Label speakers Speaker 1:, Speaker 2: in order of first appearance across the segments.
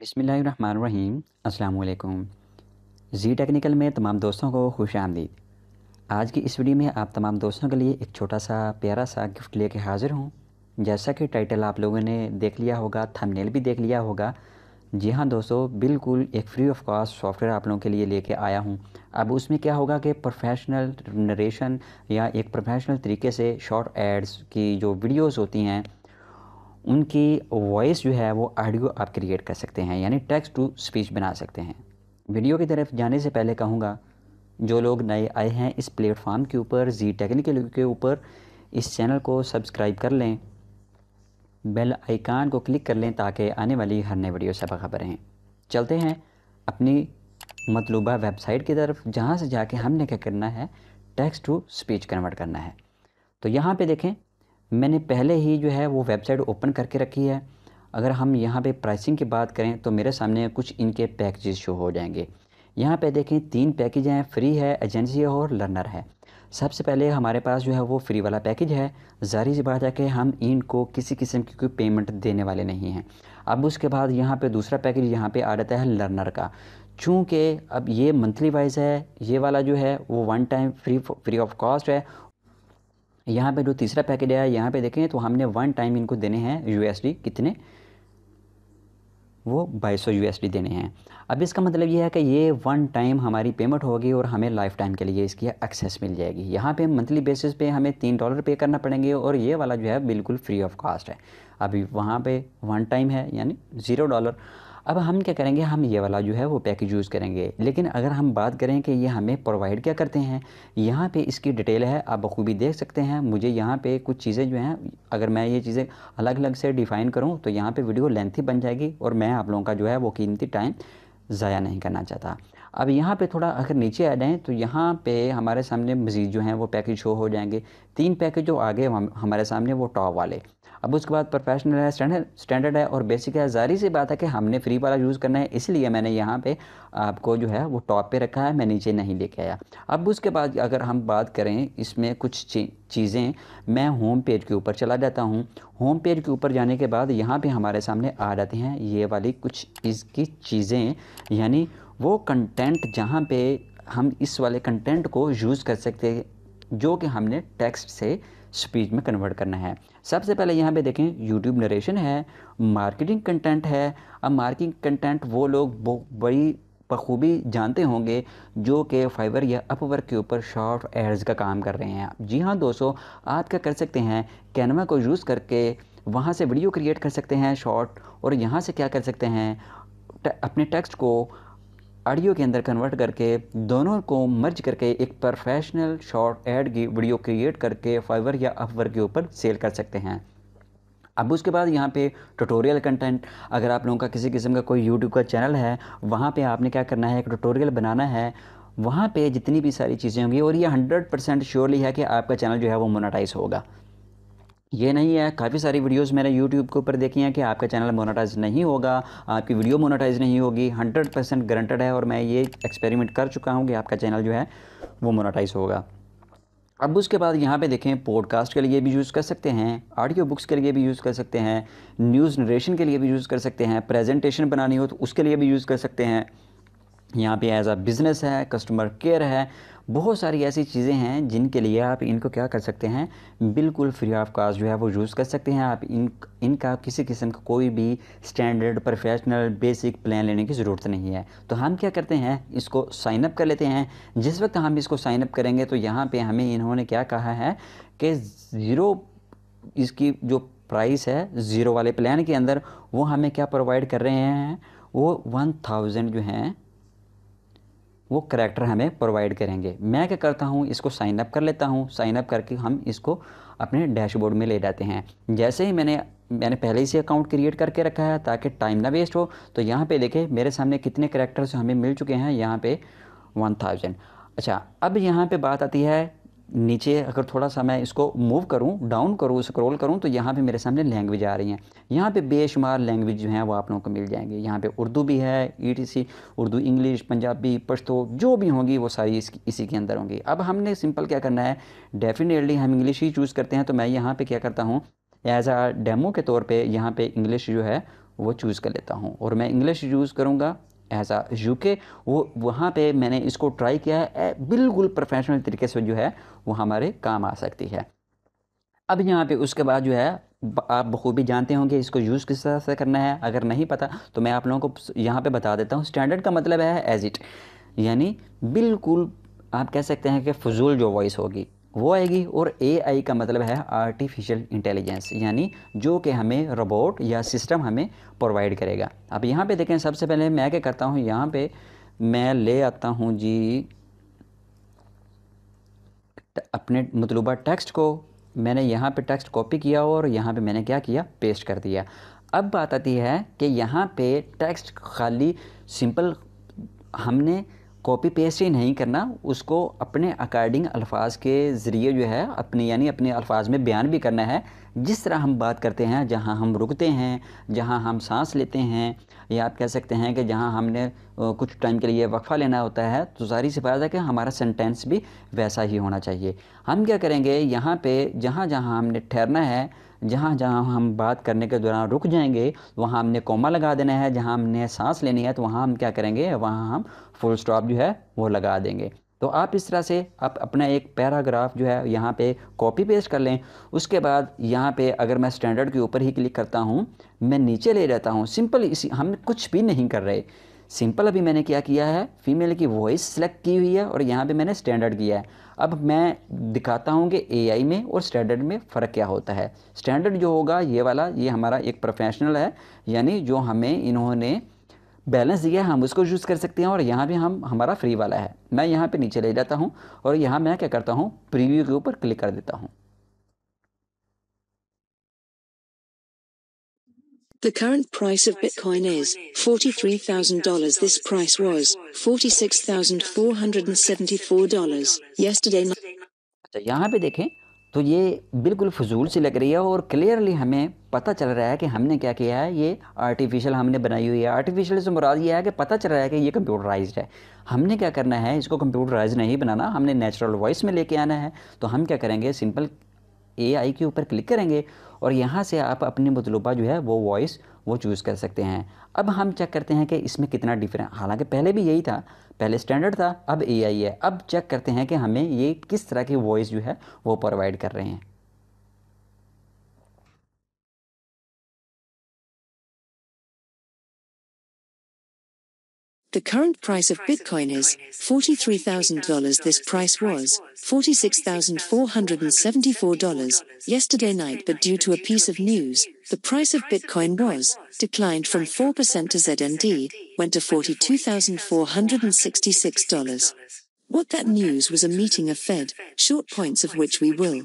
Speaker 1: बिसमीम् अल्लाम जी टेक्निकल में तमाम दोस्तों को खुश आमदीद आज की इस वीडियो में आप तमाम दोस्तों के लिए एक छोटा सा प्यारा सा गिफ्ट लेके हाज़िर हूँ जैसा कि टाइटल आप लोगों ने देख लिया होगा थंबनेल भी देख लिया होगा जी हाँ दोस्तों बिल्कुल एक फ्री ऑफ कॉस्ट सॉफ्टवेयर आप लोगों के लिए लेके आया हूँ अब उसमें क्या होगा कि प्रोफेशनल नरेशन या एक प्रोफेशनल तरीके से शॉर्ट एड्स की जो वीडियोस होती हैं उनकी वॉइस जो है वो ऑडियो आप क्रिएट कर सकते हैं यानी टेक्स्ट टू स्पीच बना सकते हैं वीडियो की तरफ जाने से पहले कहूँगा जो लोग नए आए हैं इस प्लेटफार्म के ऊपर जी टेक्निकल के ऊपर इस चैनल को सब्सक्राइब कर लें बेल आइकान को क्लिक कर लें ताकि आने वाली हर नए वीडियो से खबरें चलते हैं अपनी मतलूबा वेबसाइट की तरफ जहाँ से जाके हमने क्या करना है टेक्स्ट टू स्पीच कन्वर्ट करना है तो यहाँ पे देखें मैंने पहले ही जो है वो वेबसाइट ओपन करके रखी है अगर हम यहाँ पे प्राइसिंग की बात करें तो मेरे सामने कुछ इनके पैकेजेस शो हो जाएंगे यहाँ पे देखें तीन पैकेज हैं फ्री है एजेंसी है और लर्नर है सबसे पहले हमारे पास जो है वो फ्री वाला पैकेज है जारी सी बात है कि हम इनको किसी किस्म की कोई पेमेंट देने वाले नहीं हैं अब उसके बाद यहाँ पे दूसरा पैकेज यहाँ पे आ जाता है लर्नर का चूँकि अब ये मंथली वाइज है ये वाला जो है वो one time free free of cost है यहाँ पे जो तीसरा पैकेज आया यहाँ पे देखें तो हमने वन टाइम इनको देने हैं यूएसडी कितने वो बाईस सौ यूएसडी देने हैं अब इसका मतलब ये है कि ये वन टाइम हमारी पेमेंट होगी और हमें लाइफ टाइम के लिए इसकी एक्सेस मिल जाएगी यहाँ पे मंथली बेसिस पे हमें तीन डॉलर पे करना पड़ेंगे और ये वाला जो है बिल्कुल फ्री ऑफ कॉस्ट है अभी वहाँ पे वन टाइम है यानी ज़ीरो डॉलर अब हम क्या करेंगे हम ये वाला जो है वो पैकेज यूज़ करेंगे लेकिन अगर हम बात करें कि ये हमें प्रोवाइड क्या करते हैं यहाँ पे इसकी डिटेल है आप बखूबी देख सकते हैं मुझे यहाँ पे कुछ चीज़ें जो हैं अगर मैं ये चीज़ें अलग अलग से डिफ़ाइन करूँ तो यहाँ पर वीडियो लेंथी बन जाएगी और मैं आप लोगों का जो है वो कीमती टाइम ज़ाया नहीं करना चाहता अब यहाँ पे थोड़ा अगर नीचे आ जाएँ तो यहाँ पे हमारे सामने मज़ीद जो हैं वो पैकेज शो हो जाएंगे तीन पैकेज जो आगे हम, हमारे सामने वो टॉप वाले अब उसके बाद प्रोफेशनल है स्टैंडर्ड है और बेसिक है जारी सी बात है कि हमने फ्री वाला यूज़ करना है इसलिए मैंने यहाँ पे आपको जो है वो टॉप पे रखा है मैं नीचे नहीं लेके आया अब उसके बाद अगर हम बात करें इसमें कुछ चीज़ें मैं होम पेज के ऊपर चला जाता हूँ होम पेज के ऊपर जाने के बाद यहाँ पर हमारे सामने आ जाते हैं ये वाली कुछ इसकी चीज़ें यानी वो कंटेंट जहाँ पे हम इस वाले कंटेंट को यूज़ कर सकते हैं जो कि हमने टेक्स्ट से स्पीच में कन्वर्ट करना है सबसे पहले यहाँ पे देखें यूट्यूब नरेशन है मार्केटिंग कंटेंट है अब मार्किंग कंटेंट वो लोग बड़ी बखूबी जानते होंगे जो कि फाइवर या अपवर्क के ऊपर शॉर्ट एड्स का काम कर रहे हैं जी हाँ दोस्तों आज क्या कर सकते हैं कैनवा को यूज़ करके वहाँ से वीडियो क्रिएट कर सकते हैं शॉर्ट और यहाँ से क्या कर सकते हैं अपने टेक्स्ट को ऑडियो के अंदर कन्वर्ट करके दोनों को मर्ज करके एक प्रोफेशनल शॉर्ट एड की वीडियो क्रिएट करके फाइवर या अपवर के ऊपर सेल कर सकते हैं अब उसके बाद यहाँ पे ट्यूटोरियल कंटेंट अगर आप लोगों का किसी किस्म का कोई यूट्यूब का चैनल है वहाँ पे आपने क्या करना है एक ट्यूटोरियल बनाना है वहाँ पे जितनी भी सारी चीज़ें होंगी और ये हंड्रेड परसेंट श्योरली है कि आपका चैनल जो है वो मोनाटाइज होगा ये नहीं है काफ़ी सारी वीडियोस मैंने यूट्यूब के ऊपर देखी हैं कि आपका चैनल मोनेटाइज नहीं होगा आपकी वीडियो मोनेटाइज नहीं होगी 100 परसेंट गारंटेड है और मैं ये एक्सपेरिमेंट कर चुका हूँ कि आपका चैनल जो है वो मोनेटाइज होगा अब उसके बाद यहाँ पे देखें पॉडकास्ट के लिए भी यूज़ कर सकते हैं ऑडियो बुक्स के लिए भी यूज़ कर सकते हैं न्यूज़ नरेशन के लिए भी यूज़ कर सकते हैं प्रेजेंटेशन बनानी हो तो उसके लिए भी यूज़ कर सकते हैं यहाँ पे एज आ बिज़नेस है कस्टमर केयर है बहुत सारी ऐसी चीज़ें हैं जिनके लिए आप इनको क्या कर सकते हैं बिल्कुल फ्री ऑफ कास्ट जो है वो यूज़ कर सकते हैं आप इन इनका किसी किस्म का कोई भी स्टैंडर्ड प्रोफेशनल बेसिक प्लान लेने की ज़रूरत नहीं है तो हम क्या करते हैं इसको साइनअप कर लेते हैं जिस वक्त हम इसको साइनअप करेंगे तो यहाँ पर हमें इन्होंने क्या कहा है कि ज़ीरो इसकी जो प्राइस है ज़ीरो वाले प्लान के अंदर वो हमें क्या प्रोवाइड कर रहे हैं वो वन थाउजेंड जो हैं वो करैक्टर हमें प्रोवाइड करेंगे मैं क्या करता हूँ इसको साइन अप कर लेता हूँ साइन अप करके हम इसको अपने डैशबोर्ड में ले जाते हैं जैसे ही मैंने मैंने पहले ही से अकाउंट क्रिएट करके रखा है ताकि टाइम ना वेस्ट हो तो यहाँ पे देखें मेरे सामने कितने करैक्टर्स हमें मिल चुके हैं यहाँ पे वन थाउजेंड अच्छा अब यहाँ पे बात आती है नीचे अगर थोड़ा सा मैं इसको मूव करूं डाउन करूं स्क्रॉल करूं तो यहाँ पे मेरे सामने लैंग्वेज आ रही हैं यहाँ पे बेशुमार लैंग्वेज जो हैं वो आप लोगों को मिल जाएंगे यहाँ पे उर्दू भी है ETC e Urdu English Punjabi Pashto जो भी होंगी वो सारी इस, इसी के अंदर होंगी अब हमने सिंपल क्या करना है डेफिनेटली हम इंग्लिश ही चूज़ करते हैं तो मैं यहाँ पर क्या करता हूँ एज आ डेमो के तौर पर यहाँ पर इंग्लिश जो है वो चूज़ कर लेता हूँ और मैं इंग्लिश यूज़ करूँगा एज आ यू के वो वहाँ पर मैंने इसको ट्राई किया है बिल्कुल प्रोफेशनल तरीके से जो है वो हमारे काम आ सकती है अब यहाँ पे उसके बाद जो है आप बखूबी जानते होंगे इसको यूज़ किस तरह से करना है अगर नहीं पता तो मैं आप लोगों को यहाँ पे बता देता हूँ स्टैंडर्ड का मतलब है एज इट यानी बिल्कुल आप कह सकते हैं कि फजूल जो वॉइस होगी वो आएगी और एआई का मतलब है आर्टिफिशियल इंटेलिजेंस यानी जो कि हमें रोबोट या सिस्टम हमें प्रोवाइड करेगा अब यहाँ पे देखें सबसे पहले मैं क्या करता हूँ यहाँ पे मैं ले आता हूँ जी अपने मतलूबा टेक्स्ट को मैंने यहाँ पे टेक्स्ट कॉपी किया और यहाँ पे मैंने क्या किया पेस्ट कर दिया अब बात आती है कि यहाँ पे टेक्स्ट खाली सिंपल हमने कॉपी पेस्ट ही नहीं करना उसको अपने अकॉर्डिंग अल्फाज के ज़रिए जो है अपने यानी अपने अल्फाज में बयान भी करना है जिस तरह हम बात करते हैं जहाँ हम रुकते हैं जहाँ हम सांस लेते हैं या आप कह सकते हैं कि जहाँ हमने कुछ टाइम के लिए वक्फ़ा लेना होता है तो जारी से है कि हमारा सेंटेंस भी वैसा ही होना चाहिए हम क्या करेंगे यहाँ पे जहाँ जहाँ हमने ठहरना है जहाँ जहाँ हम बात करने के दौरान रुक जाएंगे वहाँ हमने कोमा लगा देना है जहाँ हमने सांस लेनी है तो वहाँ हम क्या करेंगे वहाँ हम फुल स्टॉप जो है वो लगा देंगे तो आप इस तरह से आप अपना एक पैराग्राफ जो है यहाँ पे कॉपी पेस्ट कर लें उसके बाद यहाँ पे अगर मैं स्टैंडर्ड के ऊपर ही क्लिक करता हूँ मैं नीचे ले जाता हूँ सिंपल इसी हम कुछ भी नहीं कर रहे सिंपल अभी मैंने क्या किया है फीमेल की वॉइस सेलेक्ट की हुई है और यहाँ पर मैंने स्टैंडर्ड किया है अब मैं दिखाता हूँ कि ए में और स्टैंडर्ड में फ़र्क क्या होता है स्टैंडर्ड जो होगा ये वाला ये हमारा एक प्रोफेशनल है यानी जो हमें इन्होंने बैलेंस दिया है हम उसको यूज़ कर सकते हैं और यहाँ भी हम हमारा फ्री वाला है मैं यहाँ पे नीचे ले जाता हूँ और यहाँ मैं क्या करता हूँ प्रीव्यू के ऊपर क्लिक कर देता हूँ The current price of Bitcoin is $43,000. This price was $46,474 yesterday. अच्छा यहाँ पे देखें तो ये बिल्कुल फजूल सी लग रही है और क्लियरली हमें पता चल रहा है कि हमने क्या किया है ये आर्टिफिशियल हमने बनाई हुई है आर्टिफिशियल से मुराद ये है कि पता चल रहा है कि ये कंप्यूटराइज है हमने क्या करना है इसको कंप्यूटराइज नहीं बनाना हमने नेचुरल वॉइस में लेके आना है तो हम क्या करेंगे सिंपल ए के ऊपर क्लिक करेंगे और यहाँ से आप अपने मतलूबा जो है वो वॉइस वो चूज़ कर सकते हैं अब हम चेक करते हैं कि इसमें कितना डिफरेंट हालांकि पहले भी यही था पहले स्टैंडर्ड था अब ए है अब चेक करते हैं कि हमें ये किस तरह की वॉइस जो है वो प्रोवाइड कर रहे हैं The current price of Bitcoin is $43,000. This price was $46,474 yesterday night, but due to a piece of news, the price of Bitcoin was declined from 4% to ZND, went to $42,466. What that news was a meeting of Fed, short points of which we will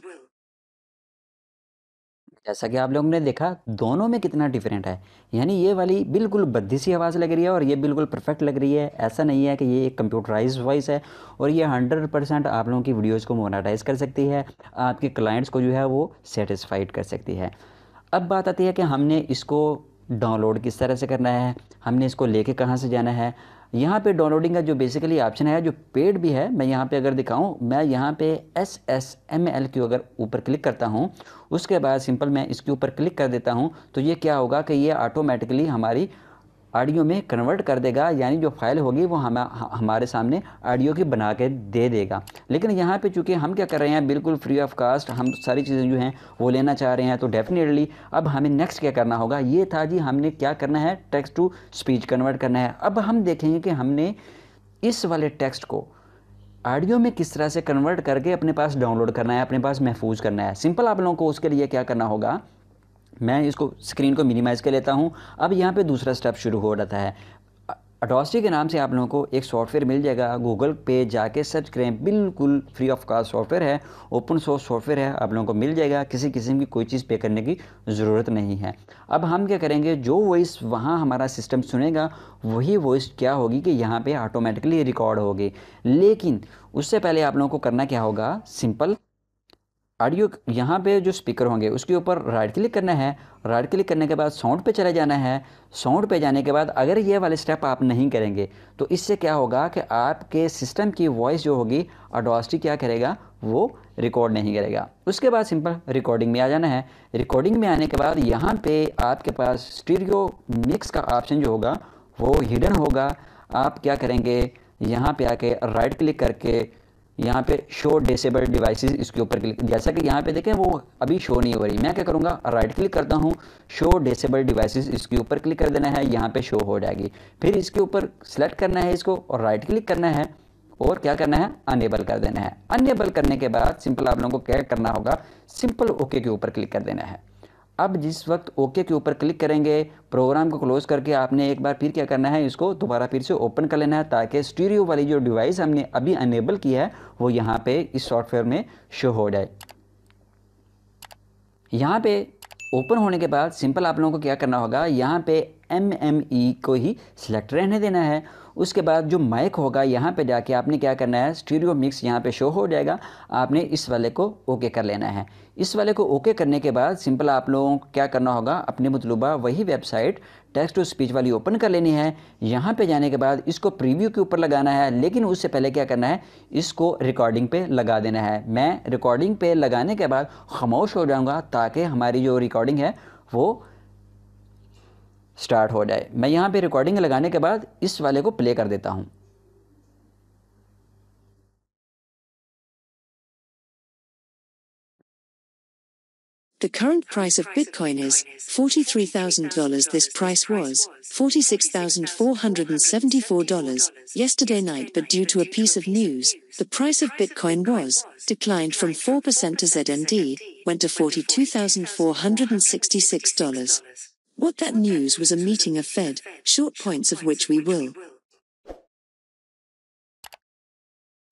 Speaker 1: जैसा कि आप लोगों ने देखा दोनों में कितना different है यानी ये वाली बिल्कुल बद्दी सी आवाज़ लग रही है और ये बिल्कुल परफेक्ट लग रही है ऐसा नहीं है कि ये एक कंप्यूटराइज वॉइस है और ये हंड्रेड परसेंट आप लोगों की वीडियोज़ को मोनाटाइज कर सकती है आपके क्लाइंट्स को जो है वो सेटिस्फाइड कर सकती है अब बात आती है कि हमने इसको डाउनलोड किस तरह से करना है हमने इसको लेके कहाँ से जाना है यहाँ पे डाउनलोडिंग का जो बेसिकली ऑप्शन है जो पेड भी है मैं यहाँ पे अगर दिखाऊँ मैं यहाँ पे S S M L Q अगर ऊपर क्लिक करता हूँ उसके बाद सिंपल मैं इसके ऊपर क्लिक कर देता हूँ तो ये क्या होगा कि ये ऑटोमेटिकली हमारी ऑडियो में कन्वर्ट कर देगा यानी जो फाइल होगी वो हम हमारे सामने ऑडियो की बना के दे देगा लेकिन यहाँ पे चूँकि हम क्या कर रहे हैं बिल्कुल फ्री ऑफ कास्ट हम सारी चीज़ें जो हैं वो लेना चाह रहे हैं तो डेफिनेटली अब हमें नेक्स्ट क्या करना होगा ये था जी हमने क्या करना है टेक्स्ट टू स्पीच कन्वर्ट करना है अब हम देखेंगे कि हमने इस वाले टेक्स्ट को ऑडियो में किस तरह से कन्वर्ट करके अपने पास डाउनलोड करना है अपने पास महफूज करना है सिंपल आप लोगों को उसके लिए क्या करना होगा मैं इसको स्क्रीन को मिनिमाइज़ कर लेता हूँ अब यहाँ पे दूसरा स्टेप शुरू हो रहा है अडोस्टी के नाम से आप लोगों को एक सॉफ्टवेयर मिल जाएगा गूगल पे जाके सर्च करें बिल्कुल फ्री ऑफ कॉस्ट सॉफ्टवेयर है ओपन सोर्स सॉफ्टवेयर है आप लोगों को मिल जाएगा किसी किस्म की कोई चीज़ पे करने की ज़रूरत नहीं है अब हम क्या करेंगे जो वॉइस वहाँ हमारा सिस्टम सुनेगा वही वॉइस क्या होगी कि यहाँ पर ऑटोमेटिकली रिकॉर्ड होगी लेकिन उससे पहले आप लोगों को करना क्या होगा सिंपल ऑडियो यहाँ पे जो स्पीकर होंगे उसके ऊपर राइट क्लिक करना है राइट क्लिक करने के बाद साउंड पे चले जाना है साउंड पे जाने के बाद अगर ये वाले स्टेप आप नहीं करेंगे तो इससे क्या होगा कि आपके सिस्टम की वॉइस जो होगी अडोस्टी क्या करेगा वो रिकॉर्ड नहीं करेगा उसके बाद सिंपल रिकॉर्डिंग में आ जाना है रिकॉर्डिंग में आने के बाद यहाँ पर आपके पास स्टीरियो मिक्स का ऑप्शन जो होगा वो हिडन होगा आप क्या करेंगे यहाँ पर आके राइट क्लिक करके यहाँ पे शो डिसेबल डिवाइसेस इसके ऊपर क्लिक जैसा कि यहाँ पे देखें वो अभी शो नहीं हो रही मैं क्या करूँगा राइट क्लिक करता हूँ शो डिसेबल डिवाइसेस इसके ऊपर क्लिक कर देना है यहाँ पे शो हो जाएगी फिर इसके ऊपर सेलेक्ट करना है इसको और राइट क्लिक करना है और क्या करना है अनेबल कर देना है अनेबल करने के बाद सिंपल आप लोगों को क्या करना होगा सिंपल ओके के ऊपर क्लिक कर देना है अब जिस वक्त ओके के ऊपर क्लिक करेंगे प्रोग्राम को क्लोज करके आपने एक बार फिर क्या करना है इसको दोबारा फिर से ओपन कर लेना है ताकि स्टीरियो वाली जो डिवाइस हमने अभी अनेबल किया है वो यहाँ पे इस सॉफ्टवेयर में शो हो जाए यहाँ पे ओपन होने के बाद सिंपल आप लोगों को क्या करना होगा यहाँ पे एम एम ई को ही सिलेक्ट रहने देना है उसके बाद जो माइक होगा यहाँ पे जाके आपने क्या करना है स्टीरियो मिक्स यहाँ पे शो हो जाएगा आपने इस वाले को ओके कर लेना है इस वाले को ओके करने के बाद सिंपल आप लोगों को क्या करना होगा अपने मतलूबा वही वेबसाइट टेक्स्ट टू स्पीच वाली ओपन कर लेनी है यहाँ पे जाने के बाद इसको प्रीव्यू के ऊपर लगाना है लेकिन उससे पहले क्या करना है इसको रिकॉर्डिंग पे लगा देना है मैं रिकॉर्डिंग पे लगाने के बाद खामोश हो जाऊँगा ताकि हमारी जो रिकॉर्डिंग है वो स्टार्ट हो जाए मैं यहाँ पे रिकॉर्डिंग लगाने के बाद इस वाले को प्ले कर देता हूँ The current price of Bitcoin is $43,000. This price was $46,474 yesterday night, but due to a piece of news, the price of Bitcoin was declined from 4% to ZND, went to $42,466. What that news was a meeting of Fed, short points of which we will.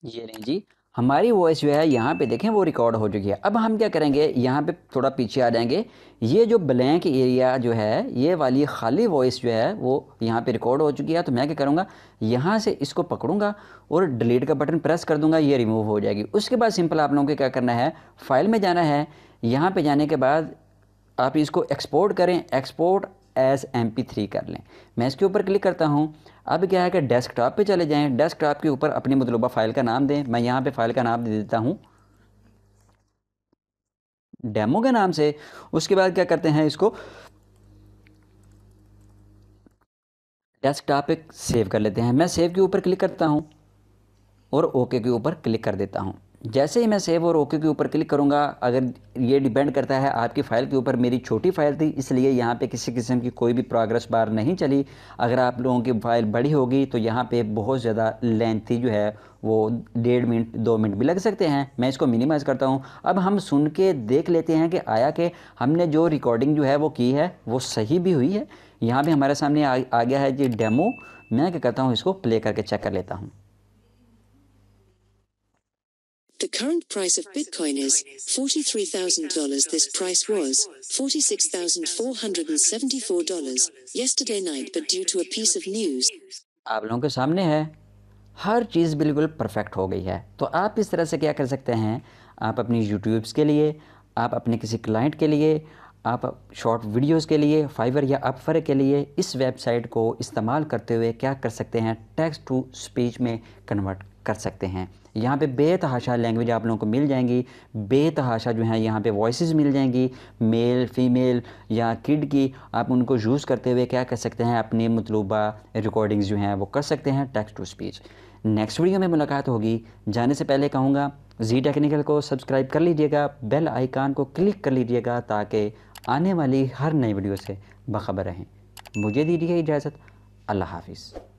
Speaker 1: ये नहीं जी हमारी voice जो है यहाँ पे देखें वो record हो चुकी है अब हम क्या करेंगे यहाँ पे थोड़ा पीछे आ जाएंगे ये जो ब्लैंक एरिया जो है ये वाली खाली वॉइस जो है वो यहाँ पे रिकॉर्ड हो चुकी है तो मैं क्या करूँगा यहाँ से इसको पकड़ूंगा और डिलीट का बटन प्रेस कर दूंगा ये रिमूव हो जाएगी उसके बाद सिंपल आप लोगों को क्या करना है फाइल में जाना है यहाँ पर जाने के बाद आप इसको एक्सपोर्ट करें export as M P three कर लें मैं इसके ऊपर क्लिक करता हूँ अब क्या है कि डेस्कटॉप पे चले जाएं डेस्कटॉप के ऊपर अपनी मतलूबा फ़ाइल का नाम दें मैं यहाँ पे फ़ाइल का नाम दे देता हूँ डेमो के नाम से उसके बाद क्या करते हैं इसको डेस्कटॉप पे सेव कर लेते हैं मैं सेव के ऊपर क्लिक करता हूँ और ओके के ऊपर क्लिक कर देता हूँ जैसे ही मैं सेव और ओके के ऊपर क्लिक करूँगा अगर ये डिपेंड करता है आपकी फ़ाइल के ऊपर मेरी छोटी फाइल थी इसलिए यहाँ पे किसी किस्म की कोई भी प्रोग्रेस बार नहीं चली अगर आप लोगों की फ़ाइल बड़ी होगी तो यहाँ पे बहुत ज़्यादा लेंथी जो है वो डेढ़ मिनट दो मिनट भी लग सकते हैं मैं इसको मिनिमाइज़ करता हूँ अब हम सुन के देख लेते हैं कि आया कि हमने जो रिकॉर्डिंग जो है वो की है वो सही भी हुई है यहाँ पर हमारे सामने आ, आ गया है जी डेमो मैं क्या करता हूँ इसको प्ले करके चेक कर लेता हूँ The current price of Bitcoin is $43,000. This price was $46,474 yesterday night, but due to a piece of news. आप लोगों के सामने है हर चीज़ बिल्कुल परफेक्ट हो गई है तो आप इस तरह से क्या कर सकते हैं आप अपनी यूट्यूब्स के लिए आप अपने किसी क्लाइंट के लिए आप शॉर्ट वीडियोस के लिए फाइवर या अपफर के लिए इस वेबसाइट को इस्तेमाल करते हुए क्या कर सकते हैं टेक्स्ट टू स्पीच में कन्वर्ट कर सकते हैं यहाँ पे बेतहाशा लैंग्वेज आप लोगों को मिल जाएंगी बेतहाशा जो है यहाँ पे वॉइसेस मिल जाएंगी मेल फीमेल या किड की आप उनको यूज़ करते हुए क्या कर सकते हैं अपनी मतलूबा रिकॉर्डिंग्स जो हैं वो कर सकते हैं text to speech next video में मुलाकात होगी जाने से पहले कहूँगा जी टेक्निकल को सब्सक्राइब कर लीजिएगा बेल आइकान को क्लिक कर लीजिएगा ताकि आने वाली हर नई वीडियो से बखबर रहें मुझे दीजिए इजाज़त अल्लाह हाफिज़